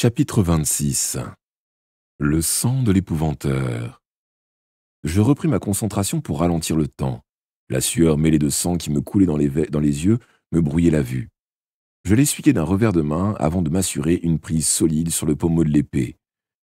Chapitre 26 Le sang de l'épouvanteur Je repris ma concentration pour ralentir le temps. La sueur mêlée de sang qui me coulait dans les, dans les yeux me brouillait la vue. Je l'essuyais d'un revers de main avant de m'assurer une prise solide sur le pommeau de l'épée.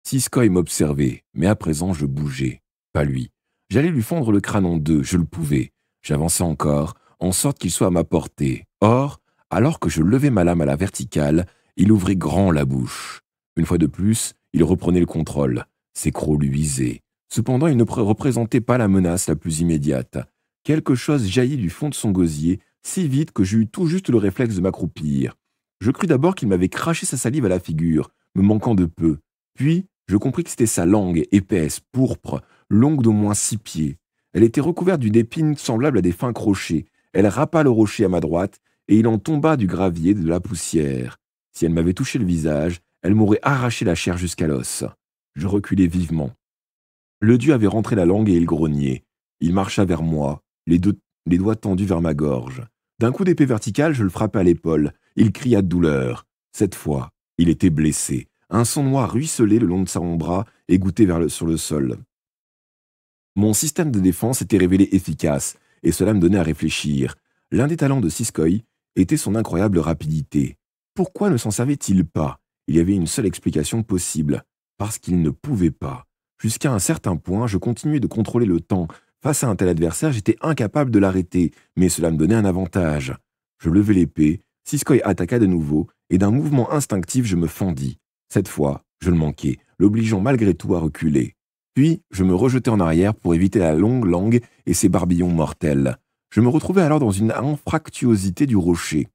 Siskoy m'observait, mais à présent je bougeais. Pas lui. J'allais lui fendre le crâne en deux, je le pouvais. J'avançais encore, en sorte qu'il soit à ma portée. Or, alors que je levais ma lame à la verticale, il ouvrit grand la bouche. Une fois de plus, il reprenait le contrôle. Ses crocs luisaient. Cependant, il ne représentait pas la menace la plus immédiate. Quelque chose jaillit du fond de son gosier, si vite que j'eus tout juste le réflexe de m'accroupir. Je crus d'abord qu'il m'avait craché sa salive à la figure, me manquant de peu. Puis, je compris que c'était sa langue, épaisse, pourpre, longue d'au moins six pieds. Elle était recouverte d'une épine semblable à des fins crochets. Elle rapa le rocher à ma droite, et il en tomba du gravier de la poussière. Si elle m'avait touché le visage, elle m'aurait arraché la chair jusqu'à l'os. Je reculai vivement. Le dieu avait rentré la langue et il grognait. Il marcha vers moi, les, doigts tendus vers ma gorge. D'un coup d'épée verticale, je le frappai à l'épaule. Il cria de douleur. Cette fois, il était blessé. Un son noir ruisselait le long de son bras et gouttait vers le, sur le sol. Mon système de défense était révélé efficace, et cela me donnait à réfléchir. L'un des talents de Siskoy était son incroyable rapidité. Pourquoi ne s'en servait il pas Il y avait une seule explication possible. Parce qu'il ne pouvait pas. Jusqu'à un certain point, je continuais de contrôler le temps. Face à un tel adversaire, j'étais incapable de l'arrêter, mais cela me donnait un avantage. Je levai l'épée, Siskoy attaqua de nouveau, et d'un mouvement instinctif, je me fendis. Cette fois, je le manquais, l'obligeant malgré tout à reculer. Puis, je me rejetai en arrière pour éviter la longue langue et ses barbillons mortels. Je me retrouvai alors dans une anfractuosité du rocher.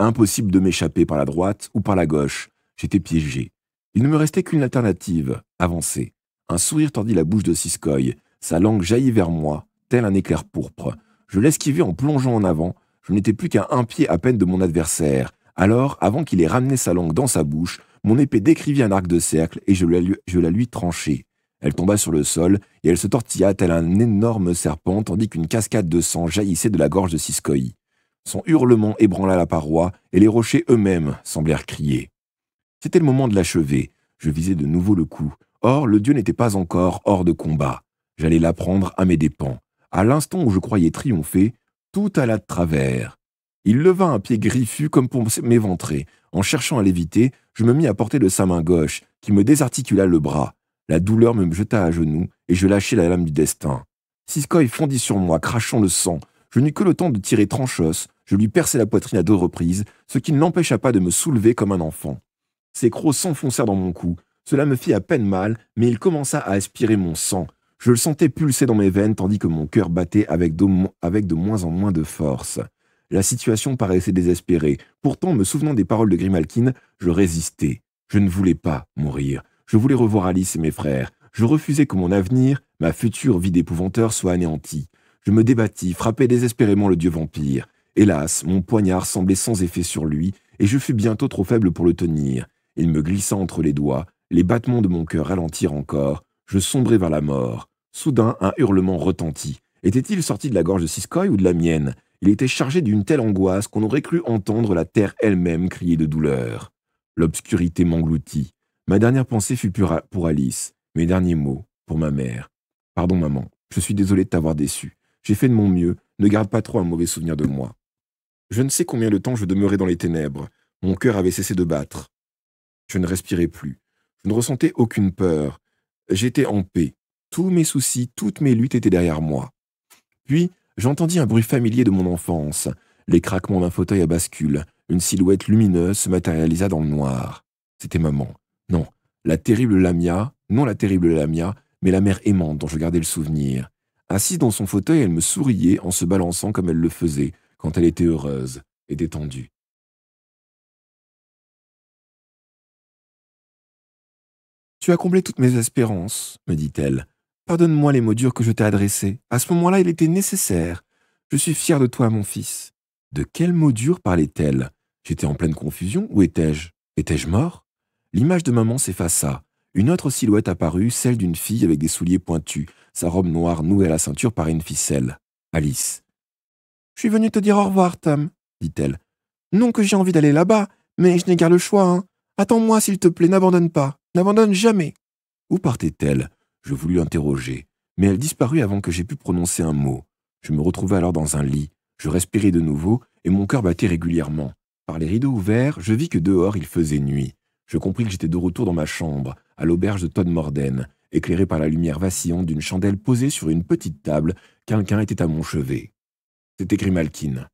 Impossible de m'échapper par la droite ou par la gauche. J'étais piégé. Il ne me restait qu'une alternative, avancer. Un sourire tordit la bouche de Siskoy. Sa langue jaillit vers moi, tel un éclair pourpre. Je l'esquivai en plongeant en avant. Je n'étais plus qu'à un pied à peine de mon adversaire. Alors, avant qu'il ait ramené sa langue dans sa bouche, mon épée décrivit un arc de cercle et je la, lui, je tranchai. Elle tomba sur le sol et elle se tortilla tel un énorme serpent tandis qu'une cascade de sang jaillissait de la gorge de Siskoï. Son hurlement ébranla la paroi, et les rochers eux-mêmes semblèrent crier. C'était le moment de l'achever. Je visais de nouveau le coup. Or, le dieu n'était pas encore hors de combat. J'allais l'apprendre à mes dépens. À l'instant où je croyais triompher, tout alla de travers. Il leva un pied griffu comme pour m'éventrer. En cherchant à l'éviter, je me mis à porter de sa main gauche, qui me désarticula le bras. La douleur me jeta à genoux, et je lâchai la lame du destin. Siskoï fondit sur moi, crachant le sang. Je n'eus que le temps de tirer tranchos je lui perçais la poitrine à deux reprises, ce qui ne l'empêcha pas de me soulever comme un enfant. Ses crocs s'enfoncèrent dans mon cou. Cela me fit à peine mal, mais il commença à aspirer mon sang. Je le sentais pulser dans mes veines tandis que mon cœur battait avec de, moins en moins de force. La situation paraissait désespérée. Pourtant, me souvenant des paroles de Grimalkin, je résistais. Je ne voulais pas mourir. Je voulais revoir Alice et mes frères. Je refusais que mon avenir, ma future vie d'épouvanteur, soit anéanti. Je me débattis, frappais désespérément le dieu vampire. Hélas, mon poignard semblait sans effet sur lui, et je fus bientôt trop faible pour le tenir. Il me glissa entre les doigts, les battements de mon cœur ralentirent encore, je sombrai vers la mort. Soudain, un hurlement retentit. Était-il sorti de la gorge de Siskoy ou de la mienne Il était chargé d'une telle angoisse qu'on aurait cru entendre la terre elle-même crier de douleur. L'obscurité m'engloutit. Ma dernière pensée fut pour Alice, mes derniers mots pour ma mère. Pardon maman, je suis désolé de t'avoir déçu. J'ai fait de mon mieux, ne garde pas trop un mauvais souvenir de moi. Je ne sais combien de temps je demeurais dans les ténèbres. Mon cœur avait cessé de battre. Je ne respirais plus. Je ne ressentais aucune peur. J'étais en paix. Tous mes soucis, toutes mes luttes étaient derrière moi. Puis, j'entendis un bruit familier de mon enfance, les craquements d'un fauteuil à bascule. Une silhouette lumineuse se matérialisa dans le noir. C'était maman. Non, la terrible Lamia, non la terrible Lamia, mais la mère aimante dont je gardais le souvenir. Assise dans son fauteuil, elle me souriait en se balançant comme elle le faisait, quand elle était heureuse et détendue. Tu as comblé toutes mes espérances, me dit-elle. Pardonne-moi les mots durs que je t'ai adressés. À ce moment-là, il était nécessaire. Je suis fière de toi, mon fils. De quels mots durs parlait-elle J'étais en pleine confusion. Où étais-je Étais-je mort L'image de maman s'effaça. Une autre silhouette apparut, celle d'une fille avec des souliers pointus, sa robe noire nouée à la ceinture par une ficelle. Alice. Je suis venue te dire au revoir, Tom, dit-elle. Non que j'ai envie d'aller là-bas, mais je n'ai guère le choix, hein. Attends-moi, s'il te plaît, n'abandonne pas. N'abandonne jamais. Où partait-elle Je voulus interroger, mais elle disparut avant que j'aie pu prononcer un mot. Je me retrouvai alors dans un lit. Je respirai de nouveau et mon cœur battait régulièrement. Par les rideaux ouverts, je vis que dehors il faisait nuit. Je compris que j'étais de retour dans ma chambre, à l'auberge de Todd Morden, éclairée par la lumière vacillante d'une chandelle posée sur une petite table. Quelqu'un était à mon chevet écrit Grimalkin.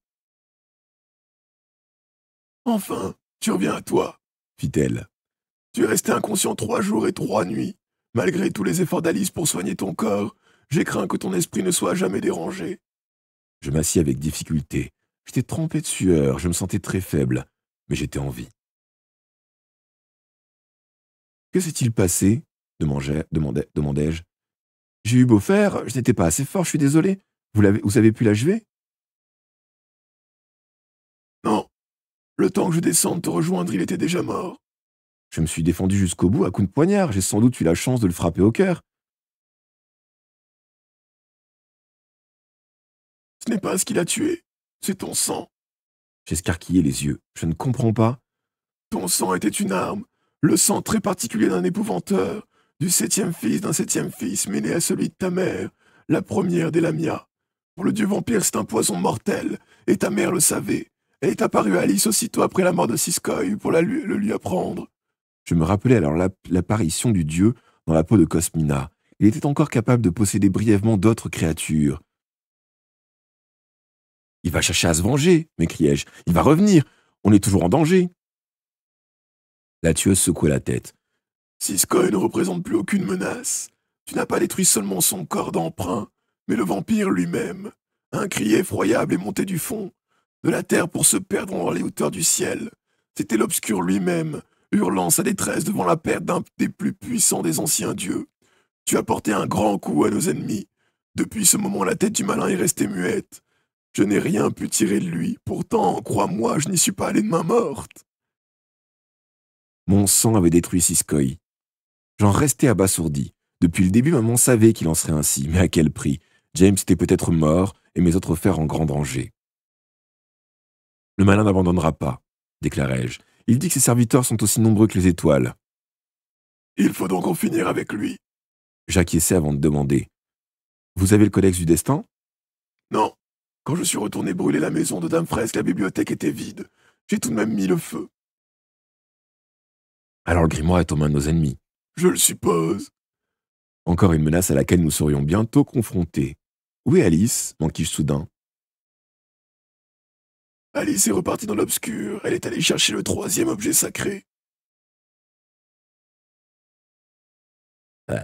Enfin, tu reviens à toi, fit-elle. Tu es resté inconscient trois jours et trois nuits. Malgré tous les efforts d'Alice pour soigner ton corps, j'ai craint que ton esprit ne soit jamais dérangé. Je m'assis avec difficulté. J'étais trempé de sueur, je me sentais très faible, mais j'étais en vie. Que s'est-il passé demandai-je. j'ai eu beau faire, je n'étais pas assez fort, je suis désolé. Vous, avez, vous avez pu l'achever Le temps que je descende te rejoindre, il était déjà mort. Je me suis défendu jusqu'au bout à coups de poignard. J'ai sans doute eu la chance de le frapper au cœur. Ce n'est pas ce qu'il a tué, c'est ton sang. J'escarquillai les yeux. Je ne comprends pas. Ton sang était une arme, le sang très particulier d'un épouvanteur, du septième fils d'un septième fils mêlé à celui de ta mère, la première des Lamia. Pour le dieu vampire, c'est un poison mortel, et ta mère le savait. Elle est apparue à Alice aussitôt après la mort de Siskoï pour le lui apprendre. Je me rappelais alors l'apparition du dieu dans la peau de Cosmina. Il était encore capable de posséder brièvement d'autres créatures. Il va chercher à se venger, m'écriai-je. Il va revenir. On est toujours en danger. La tueuse secoua la tête. Siskoï ne représente plus aucune menace. Tu n'as pas détruit seulement son corps d'emprunt, mais le vampire lui-même. Un cri effroyable est monté du fond, de la terre pour se perdre dans les hauteurs du ciel. C'était l'obscur lui-même, hurlant sa détresse devant la perte d'un des plus puissants des anciens dieux. Tu as porté un grand coup à nos ennemis. Depuis ce moment, la tête du malin est restée muette. Je n'ai rien pu tirer de lui. Pourtant, crois-moi, je n'y suis pas allé de main morte. Mon sang avait détruit Siskoï. J'en restais abasourdi. Depuis le début, maman savait qu'il en serait ainsi, mais à quel prix James était peut-être mort et mes autres frères en grand danger. Le malin n'abandonnera pas, déclarai-je. Il dit que ses serviteurs sont aussi nombreux que les étoiles. Il faut donc en finir avec lui. J'acquiesçais avant de demander. Vous avez le codex du destin Non. Quand je suis retourné brûler la maison de Dame Fresque, la bibliothèque était vide. J'ai tout de même mis le feu. Alors le grimoire est aux mains de nos ennemis. Je le suppose. Encore une menace à laquelle nous serions bientôt confrontés. Où est Alice manquis-je soudain Alice est repartie dans l'obscur, elle est allée chercher le troisième objet sacré. Euh.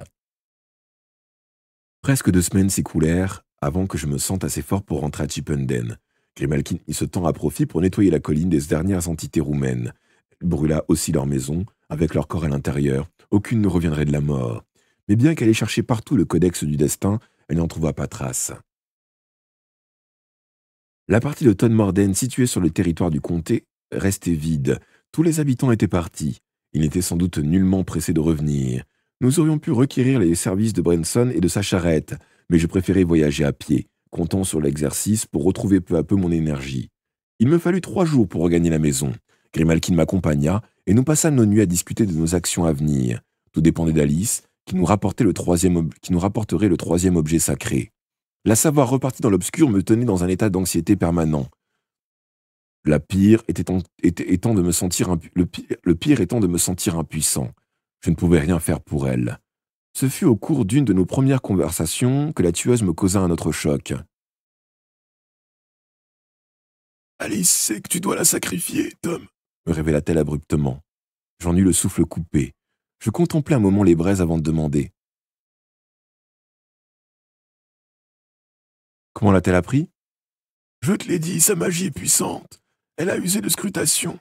Presque deux semaines s'écoulèrent avant que je me sente assez fort pour rentrer à Chipenden. Grimalkin y se tend à profit pour nettoyer la colline des dernières entités roumaines. Elle brûla aussi leur maison, avec leur corps à l'intérieur. Aucune ne reviendrait de la mort. Mais bien qu'elle ait cherché partout le codex du destin, elle n'en trouva pas trace. La partie de Tonmorden située sur le territoire du comté restait vide. Tous les habitants étaient partis. Ils n'étaient sans doute nullement pressés de revenir. Nous aurions pu requérir les services de Branson et de sa charrette, mais je préférais voyager à pied, comptant sur l'exercice pour retrouver peu à peu mon énergie. Il me fallut trois jours pour regagner la maison. Grimalkin m'accompagna et nous passâmes nos nuits à discuter de nos actions à venir. Tout dépendait d'Alice, qui, nous qui nous rapporterait le troisième objet sacré. La savoir repartie dans l'obscur me tenait dans un état d'anxiété permanent. La pire était, de me sentir le, pire, le pire étant de me sentir impuissant. Je ne pouvais rien faire pour elle. Ce fut au cours d'une de nos premières conversations que la tueuse me causa un autre choc. Alice sait que tu dois la sacrifier, Tom, me révéla-t-elle abruptement. J'en eus le souffle coupé. Je contemplai un moment les braises avant de demander. Comment l'a-t-elle appris Je te l'ai dit, sa magie est puissante. Elle a usé de scrutation.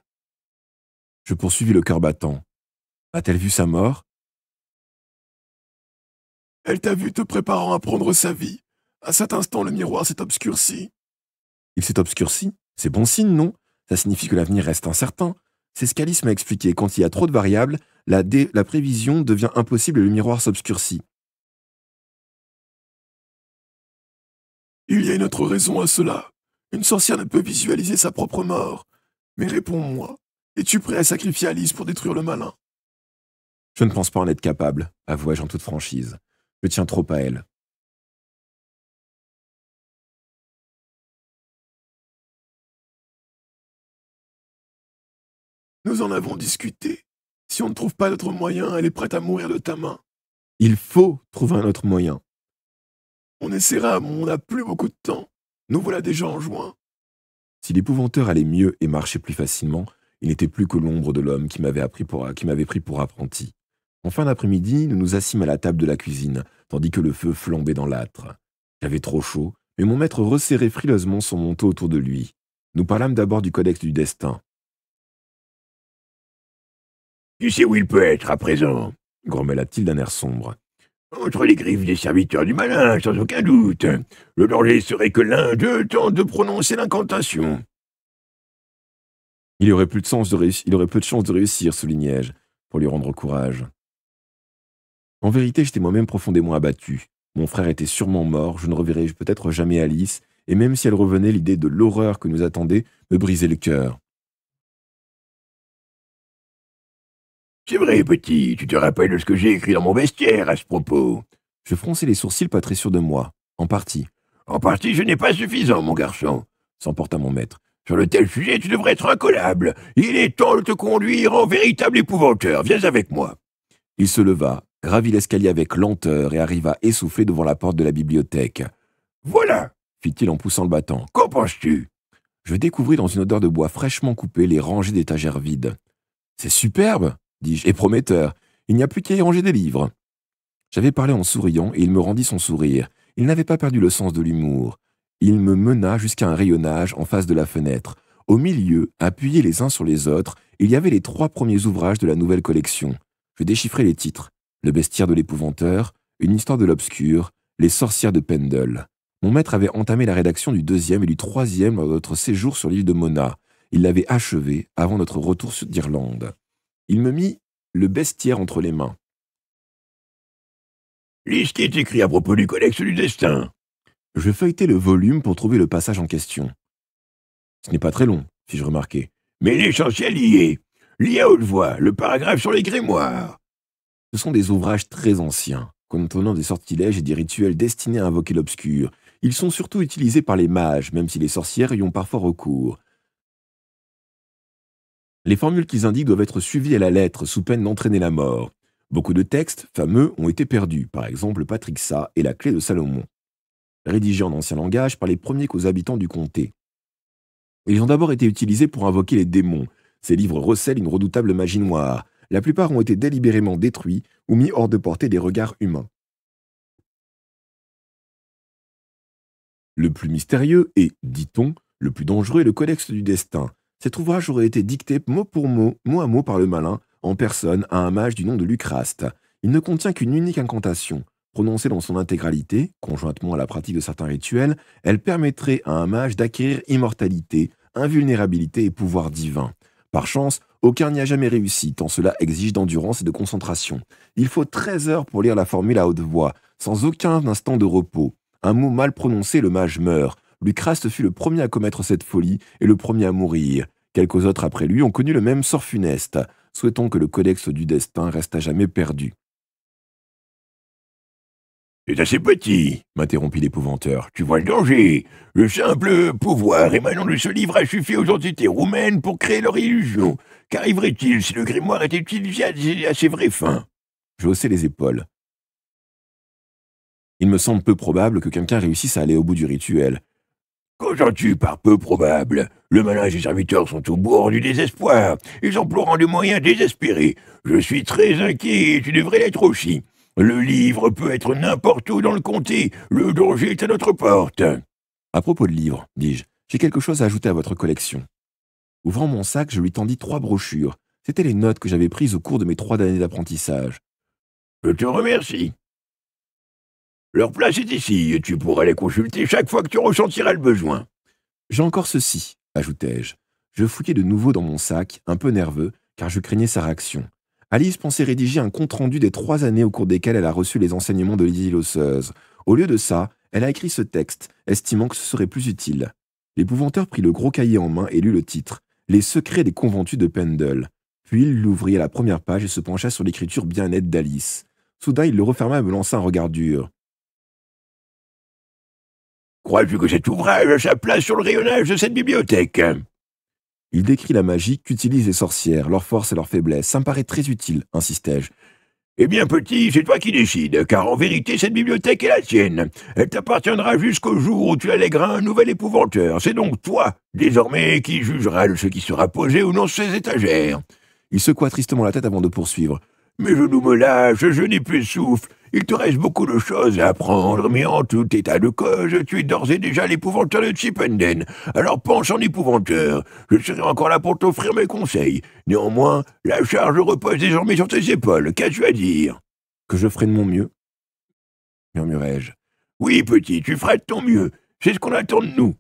Je poursuivis le cœur battant. A-t-elle vu sa mort Elle t'a vu te préparant à prendre sa vie. À cet instant, le miroir s'est obscurci. Il s'est obscurci C'est bon signe, non Ça signifie que l'avenir reste incertain. C'est ce qu'Alice m'a expliqué. Quand il y a trop de variables, la, la prévision devient impossible et le miroir s'obscurcit. Il y a une autre raison à cela. Une sorcière ne peut visualiser sa propre mort. Mais réponds-moi, es-tu prêt à sacrifier Alice pour détruire le malin Je ne pense pas en être capable, avouai-je en toute franchise. Je tiens trop à elle. Nous en avons discuté. Si on ne trouve pas d'autre moyen, elle est prête à mourir de ta main. Il faut trouver un autre moyen. On essaiera, mais on n'a plus beaucoup de temps. Nous voilà déjà en juin. Si l'épouvanteur allait mieux et marchait plus facilement, il n'était plus que l'ombre de l'homme qui m'avait pris pour apprenti. En fin d'après-midi, nous nous assîmes à la table de la cuisine, tandis que le feu flambait dans l'âtre. J'avais trop chaud, mais mon maître resserrait frileusement son manteau autour de lui. Nous parlâmes d'abord du codex du destin. Tu sais où il peut être à présent, grommela-t-il d'un air sombre. Entre les griffes des serviteurs du malin, sans aucun doute. Le danger serait que l'un d'eux tente de prononcer l'incantation. Il aurait, de de réussir, il aurait peu de chance de réussir, soulignai-je, pour lui rendre courage. En vérité, j'étais moi-même profondément abattu. Mon frère était sûrement mort, je ne reverrai peut-être jamais Alice, et même si elle revenait, l'idée de l'horreur que nous attendait me brisait le cœur. C'est vrai, petit, tu te rappelles de ce que j'ai écrit dans mon vestiaire à ce propos. Je fronçai les sourcils pas très sûr de moi, en partie. En partie, je n'ai pas suffisant, mon garçon, s'emporta mon maître. Sur le tel sujet, tu devrais être incollable. Il est temps de te conduire en véritable épouvanteur. Viens avec moi. Il se leva, gravit l'escalier avec lenteur et arriva essoufflé devant la porte de la bibliothèque. Voilà, fit-il en poussant le battant. Qu'en penses-tu Je découvris dans une odeur de bois fraîchement coupé les rangées d'étagères vides. C'est superbe dis-je, et prometteur. Il n'y a plus qu'à y ranger des livres. J'avais parlé en souriant, et il me rendit son sourire. Il n'avait pas perdu le sens de l'humour. Il me mena jusqu'à un rayonnage en face de la fenêtre. Au milieu, appuyés les uns sur les autres, il y avait les trois premiers ouvrages de la nouvelle collection. Je déchiffrais les titres. Le bestiaire de l'épouvanteur, Une histoire de l'obscur, Les sorcières de Pendle. Mon maître avait entamé la rédaction du deuxième et du troisième lors de notre séjour sur l'île de Mona. Il l'avait achevé avant notre retour d'Irlande. Il me mit le bestiaire entre les mains. ce qui est écrit à propos du codex du destin. Je feuilletai le volume pour trouver le passage en question. Ce n'est pas très long, fis-je remarquer. Mais l'essentiel y est. Lié à haute voix, le paragraphe sur les grimoires. Ce sont des ouvrages très anciens, contenant des sortilèges et des rituels destinés à invoquer l'obscur. Ils sont surtout utilisés par les mages, même si les sorcières y ont parfois recours les formules qu'ils indiquent doivent être suivies à la lettre, sous peine d'entraîner la mort. Beaucoup de textes fameux ont été perdus, par exemple Patrick et la clé de Salomon, rédigés en ancien langage par les premiers qu'aux habitants du comté. Ils ont d'abord été utilisés pour invoquer les démons. Ces livres recèlent une redoutable magie noire. La plupart ont été délibérément détruits ou mis hors de portée des regards humains. Le plus mystérieux et, dit-on, le plus dangereux est le Codex du Destin, cet ouvrage aurait été dicté mot pour mot, mot à mot par le malin, en personne, à un mage du nom de Lucraste. Il ne contient qu'une unique incantation. Prononcée dans son intégralité, conjointement à la pratique de certains rituels, elle permettrait à un mage d'acquérir immortalité, invulnérabilité et pouvoir divin. Par chance, aucun n'y a jamais réussi, tant cela exige d'endurance et de concentration. Il faut 13 heures pour lire la formule à haute voix, sans aucun instant de repos. Un mot mal prononcé, le mage meurt. Lucraste fut le premier à commettre cette folie et le premier à mourir. Quelques autres après lui ont connu le même sort funeste. Souhaitons que le codex du destin reste à jamais perdu. C'est assez petit, m'interrompit l'épouvanteur. Tu vois le danger. Le simple pouvoir émanant de ce livre a suffi aux entités roumaines pour créer leur illusion. Qu'arriverait-il si le grimoire était utilisé à, à ses vraies fins Je haussai les épaules. Il me semble peu probable que quelqu'un réussisse à aller au bout du rituel. Qu'entends-tu par peu probable Le malin et ses serviteurs sont au bord du désespoir. Ils emploieront des moyens désespérés. Je suis très inquiet et tu devrais l'être aussi. Le livre peut être n'importe où dans le comté. Le danger est à notre porte. À propos de livres, dis-je, j'ai quelque chose à ajouter à votre collection. Ouvrant mon sac, je lui tendis trois brochures. C'étaient les notes que j'avais prises au cours de mes trois années d'apprentissage. Je te remercie, leur place est ici, et tu pourrais les consulter chaque fois que tu ressentiras le besoin. J'ai encore ceci, ajoutai-je. Je fouillais de nouveau dans mon sac, un peu nerveux, car je craignais sa réaction. Alice pensait rédiger un compte-rendu des trois années au cours desquelles elle a reçu les enseignements de Lydie Osseuse. Au lieu de ça, elle a écrit ce texte, estimant que ce serait plus utile. L'épouvanteur prit le gros cahier en main et lut le titre Les secrets des conventus de Pendle. Puis il l'ouvrit à la première page et se pencha sur l'écriture bien nette d'Alice. Soudain, il le referma et me lança un regard dur. Crois-tu que cet ouvrage a sa place sur le rayonnage de cette bibliothèque Il décrit la magie qu'utilisent les sorcières, leurs forces et leurs faiblesses. Ça me paraît très utile, insistai-je. Eh bien, petit, c'est toi qui décides, car en vérité, cette bibliothèque est la tienne. Elle t'appartiendra jusqu'au jour où tu allègueras un nouvel épouvanteur. C'est donc toi, désormais, qui jugeras de ce qui sera posé ou non sur ces étagères. Il secoua tristement la tête avant de poursuivre je genoux me lâche, je n'ai plus souffle. Il te reste beaucoup de choses à apprendre, mais en tout état de cause, tu es d'ores et déjà l'épouvanteur de Chippenden. Alors pense en épouvanteur. Je serai encore là pour t'offrir mes conseils. Néanmoins, la charge repose désormais sur tes épaules. Qu'as-tu à dire Que je ferai de mon mieux murmurai-je. Oui, petit, tu feras de ton mieux. C'est ce qu'on attend de nous.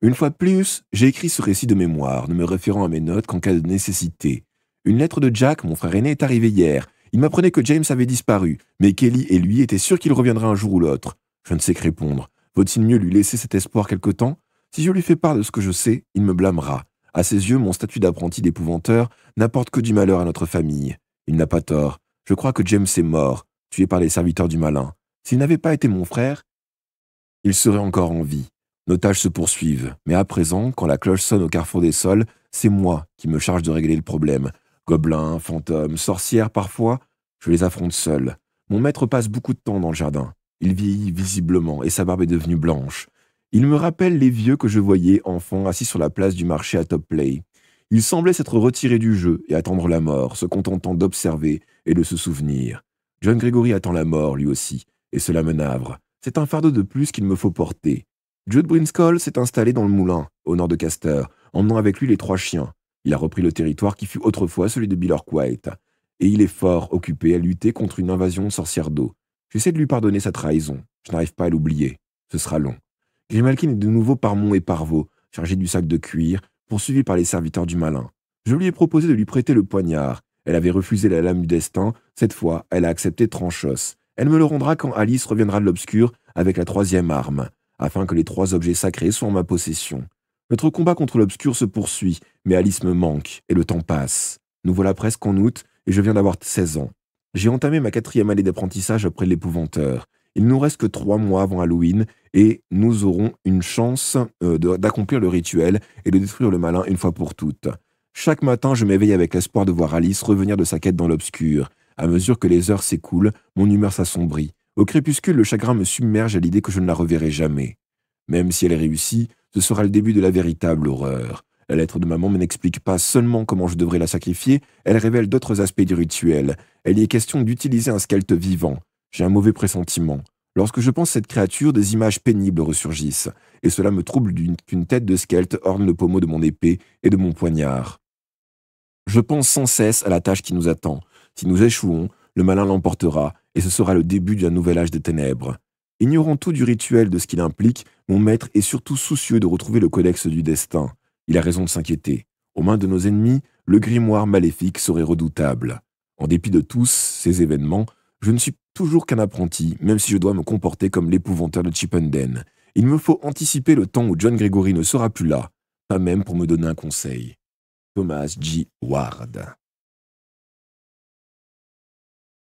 Une fois de plus, j'ai écrit ce récit de mémoire, ne me référant à mes notes qu'en cas de nécessité. Une lettre de Jack, mon frère aîné, est arrivée hier. Il m'apprenait que James avait disparu, mais Kelly et lui étaient sûrs qu'il reviendra un jour ou l'autre. Je ne sais que répondre. Vaut-il mieux lui laisser cet espoir quelque temps Si je lui fais part de ce que je sais, il me blâmera. À ses yeux, mon statut d'apprenti d'épouvanteur n'apporte que du malheur à notre famille. Il n'a pas tort. Je crois que James est mort, tué par les serviteurs du malin. S'il n'avait pas été mon frère, il serait encore en vie. Nos tâches se poursuivent, mais à présent, quand la cloche sonne au carrefour des sols, c'est moi qui me charge de régler le problème. Gobelins, fantômes, sorcières parfois, je les affronte seul. Mon maître passe beaucoup de temps dans le jardin. Il vieillit visiblement et sa barbe est devenue blanche. Il me rappelle les vieux que je voyais enfant assis sur la place du marché à Top Play. Il semblait s'être retiré du jeu et attendre la mort, se contentant d'observer et de se souvenir. John Gregory attend la mort, lui aussi, et cela me navre. C'est un fardeau de plus qu'il me faut porter. Jude Brinscall s'est installé dans le moulin, au nord de Castor, emmenant avec lui les trois chiens. Il a repris le territoire qui fut autrefois celui de Bilorquait, et il est fort occupé à lutter contre une invasion sorcière d'eau. J'essaie de lui pardonner sa trahison. Je n'arrive pas à l'oublier. Ce sera long. Grimalkin est de nouveau par Mont et Vaux, chargé du sac de cuir, poursuivi par les serviteurs du malin. Je lui ai proposé de lui prêter le poignard. Elle avait refusé la lame du destin. Cette fois, elle a accepté Tranchos. Elle me le rendra quand Alice reviendra de l'obscur avec la troisième arme, afin que les trois objets sacrés soient en ma possession. Notre combat contre l'obscur se poursuit, mais Alice me manque, et le temps passe. Nous voilà presque en août, et je viens d'avoir 16 ans. J'ai entamé ma quatrième année d'apprentissage après l'épouvanteur. Il nous reste que trois mois avant Halloween, et nous aurons une chance euh, d'accomplir le rituel et de détruire le malin une fois pour toutes. Chaque matin, je m'éveille avec l'espoir de voir Alice revenir de sa quête dans l'obscur. À mesure que les heures s'écoulent, mon humeur s'assombrit. Au crépuscule, le chagrin me submerge à l'idée que je ne la reverrai jamais. Même si elle réussit, ce sera le début de la véritable horreur. La lettre de maman n'explique pas seulement comment je devrais la sacrifier, elle révèle d'autres aspects du rituel. Elle y est question d'utiliser un skelte vivant. J'ai un mauvais pressentiment. Lorsque je pense à cette créature, des images pénibles ressurgissent, et cela me trouble qu'une tête de skelte orne le pommeau de mon épée et de mon poignard. Je pense sans cesse à la tâche qui nous attend. Si nous échouons, le malin l'emportera, et ce sera le début d'un nouvel âge des ténèbres. Ignorant tout du rituel, de ce qu'il implique, mon maître est surtout soucieux de retrouver le codex du destin. Il a raison de s'inquiéter. Aux mains de nos ennemis, le grimoire maléfique serait redoutable. En dépit de tous ces événements, je ne suis toujours qu'un apprenti, même si je dois me comporter comme l'épouvanteur de Chippenden. Il me faut anticiper le temps où John Gregory ne sera plus là, pas même pour me donner un conseil. Thomas G. Ward